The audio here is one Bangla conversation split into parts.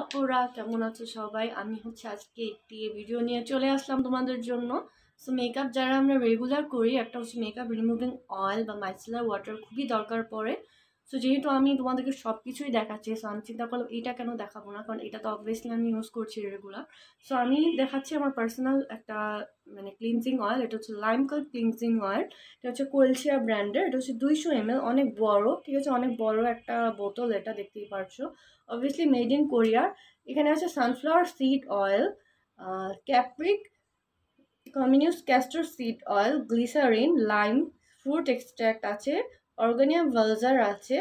অপরা কেমন আছো সবাই আমি হচ্ছে আজকে একটি ভিডিও নিয়ে চলে আসলাম তোমাদের জন্য সো মেকআপ যারা আমরা রেগুলার করি একটা হচ্ছে মেকআপ রিমুভিং অয়েল বা মাইসেলার ওয়াটার খুবই দরকার পড়ে সো যেহেতু আমি তোমাদেরকে সব কিছুই দেখাচ্ছি সো আমি চিন্তা করলাম এটা কেন দেখাবো না কারণ এটা তো অবভিয়াসলি আমি ইউজ করছি রেগুলার সো আমি দেখাচ্ছি আমার পার্সোনাল একটা মানে ক্লিনজিং অয়েল এটা হচ্ছে লাইম কাল ক্লিনজিং অয়েল এটা হচ্ছে কলসিয়া ব্র্যান্ডের এটা হচ্ছে দুইশো এমএল অনেক বড়ো ঠিক আছে অনেক বড় একটা বোতল এটা দেখতেই পারছো অবভিয়াসলি মেড ইন কোরিয়ার এখানে আছে সানফ্লাওয়ার সিড অয়েল ক্যাপ্রিক কমিউনিউস castor seed oil glycerin lime fruit extract আছে অর্গানিয়াম ভালজার আছে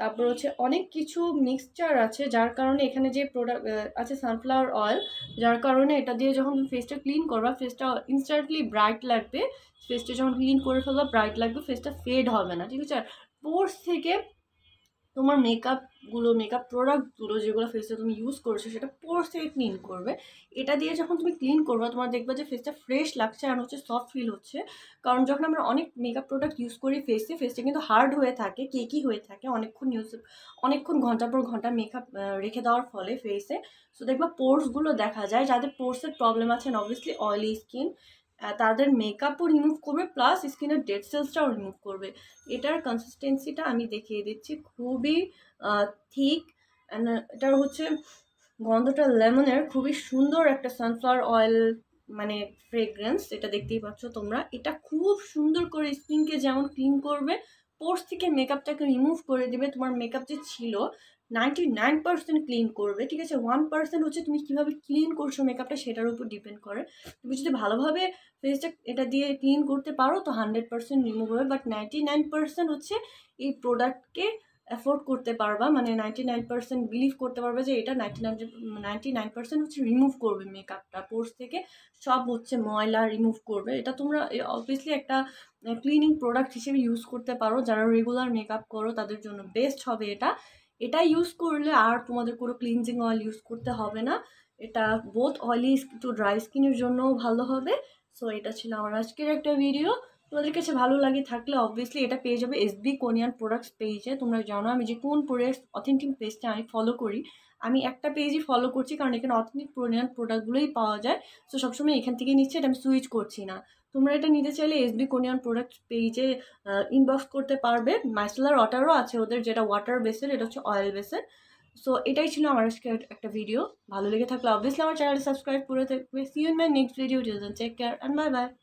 তারপর হচ্ছে অনেক কিছু মিক্সচার আছে যার কারণে এখানে যে প্রোডাক্ট আছে সানফ্লাওয়ার অয়েল যার কারণে এটা দিয়ে যখন তুমি ফেসটা ক্লিন করবা ফেসটা ইনস্ট্যান্টলি ব্রাইট লাগবে ফেসটা যখন ক্লিন করে ফেলবা ব্রাইট লাগবে ফেসটা ফেড হবে না ঠিক আছে পোর্স থেকে তোমার মেকআপগুলো মেকআপ প্রোডাক্টগুলো যেগুলো ফেসে তুমি ইউজ করছো সেটা পোর থেকে ক্লিন করবে এটা দিয়ে যখন তুমি ক্লিন করবে তোমার দেখবে যে ফেসটা ফ্রেশ লাগছে আর হচ্ছে সফট ফিল হচ্ছে কারণ যখন আমরা অনেক মেকআপ প্রোডাক্ট ইউজ করি ফেসে ফেসটা কিন্তু হার্ড হয়ে থাকে কেকি হয়ে থাকে অনেকক্ষণ ইউজ অনেকক্ষণ ঘন্টা পর ঘন্টা মেকআপ রেখে দেওয়ার ফলে ফেসে সো দেখবা পোর্সগুলো দেখা যায় যাদের পোর্সের প্রবলেম আছে অবভিয়াসলি অয়েলি স্কিন তাদের মেকআপও রিমুভ করবে প্লাস স্কিনের ডেড সেলসটাও রিমুভ করবে এটার কনসিস্টেন্সিটা আমি দেখিয়ে দিচ্ছি খুবই থিক এটার হচ্ছে গন্ধটা লেমনের খুবই সুন্দর একটা সানফ্লাওয়ার অয়েল মানে ফ্রেগ্রেন্স এটা দেখতেই পাচ্ছ তোমরা এটা খুব সুন্দর করে স্কিনকে যেমন ক্লিন করবে পোর্স থেকে মেকআপটাকে রিমুভ করে দেবে তোমার মেকআপ যে ছিল নাইনটি নাইন পার্সেন্ট ক্লিন করবে ঠিক আছে ওয়ান পার্সেন্ট হচ্ছে তুমি কীভাবে ক্লিন করছো মেকআপটা সেটার উপর ডিপেন্ড করে তুমি যদি ভালোভাবে ফেসটা এটা দিয়ে ক্লিন করতে পারো তো হান্ড্রেড পার্সেন্ট রিমুভ হবে বাট নাইনটি নাইন পার্সেন্ট হচ্ছে এই প্রোডাক্টকে অ্যাফোর্ড করতে পারবা মানে নাইনটি নাইন পার্সেন্ট বিলিভ করতে পারবে যে এটা ninety nine ninety nine percent হচ্ছে রিমুভ করবে মেকআপটা পোর্স থেকে সব হচ্ছে ময়লা রিমুভ করবে এটা তোমরা অবভিয়াসলি একটা ক্লিনিং প্রোডাক্ট হিসেবে ইউজ করতে পারো যারা রেগুলার মেকআপ করো তাদের জন্য বেস্ট হবে এটা এটা ইউজ করলে আর তোমাদের কোনো ক্লিনজিং অয়েল ইউজ করতে হবে না এটা বোথ অয়েলি একটু ড্রাই স্কিনের জন্যও ভালো হবে সো এটা ছিল আমার আজকের একটা ভিডিও তোমাদের কাছে ভালো লাগে থাকলে অবভিয়াসলি এটা পেয়ে যাবে এসবি কোনিয়ান প্রোডাক্টস পেজে তোমরা জানো আমি যে কোন প্রোডাক্টস অথেন্টিক পেজটা আমি ফলো করি আমি একটা পেজই ফলো করছি কারণ এখানে অথেন্টিক কোনিয়ান প্রোডাক্টগুলোই পাওয়া যায় সো সবসময় এখান থেকে নিচ্ছে এটা আমি সুইচ করছি না তোমরা এটা নিতে চাইলে এসবি কোনিয়ান প্রোডাক্ট পেজে ইনবক্স করতে পারবে মাইসেলার ওয়াটারও আছে ওদের যেটা ওয়াটার বেসেল এটা হচ্ছে অয়েল বেসেল সো এটাই ছিল আমার আজকে একটা ভিডিও ভালো লেগে থাকলে অবভিয়াসলি আমার চ্যানেলটা সাবস্ক্রাইব করে থাকবে see you my next video take care and bye by